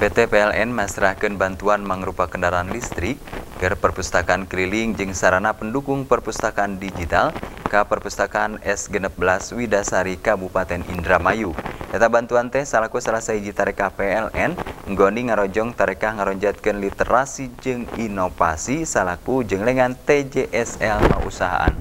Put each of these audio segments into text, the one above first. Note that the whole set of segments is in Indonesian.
PT PLN masrahkan bantuan mangrupa kendaraan listrik ke perpustakaan keliling jeng sarana pendukung perpustakaan digital ke perpustakaan S16 Widasari Kabupaten Indramayu. Eta bantuan teh salahku salah sahiji tareka PLN nggoni ngarojong tareka ngaronjatkan literasi jeng inovasi salahku jeng lengan TJSL usahaan.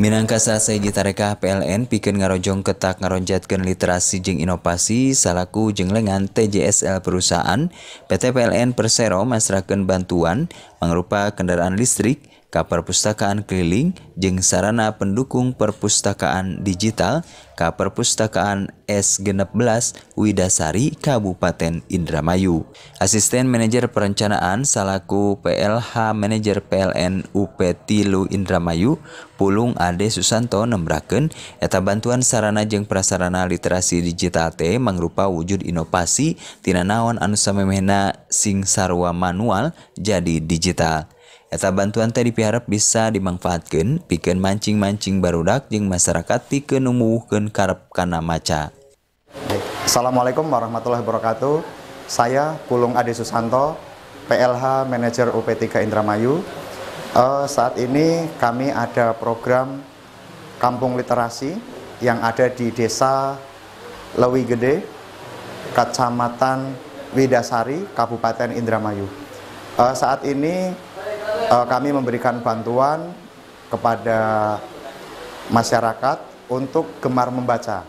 Minangkasa Sayjitareka PLN piken ngarojong ketak ngaronjatkan literasi jeng inovasi salaku jeng lengan TJSL perusahaan PT PLN Persero masyarakat bantuan mengrupa kendaraan listrik ke perpustakaan keliling jeng sarana pendukung perpustakaan digital ke perpustakaan S16 Widasari Kabupaten Indramayu. Asisten Manajer Perencanaan salaku PLH Manajer PLN UP Tilu Indramayu Pulung Ade Susanto nembraken eta bantuan sarana jeng prasarana literasi digital T mangrupa wujud inovasi tina nawan anusamemena sing sarwa manual jadi digital. Eta bantuan teh dipiharap bisa dimanfaatkan bikin mancing-mancing barudak jeng masyarakat tikeun numuhkeun karep kana maca. Assalamualaikum warahmatullahi wabarakatuh. Saya Pulung Ade Susanto, PLH manager UP3 Indramayu. Uh, saat ini kami ada program Kampung Literasi yang ada di Desa Lewi Gede, Kecamatan Widasari, Kabupaten Indramayu. Uh, saat ini uh, kami memberikan bantuan kepada masyarakat untuk gemar membaca.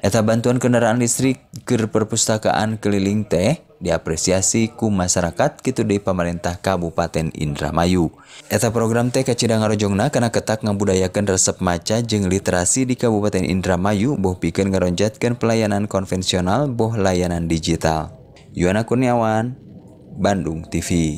Eta bantuan kendaraan listrik ger perpustakaan keliling teh diapresiasi ku masyarakat gitu di pemerintah Kabupaten Indramayu. Eta program teh kacidang ngarojongna karena ketak ngabudayakan resep maca jeng literasi di Kabupaten Indramayu boh bikin ngeronjatkan pelayanan konvensional boh layanan digital. Yuana Kurniawan, Bandung TV.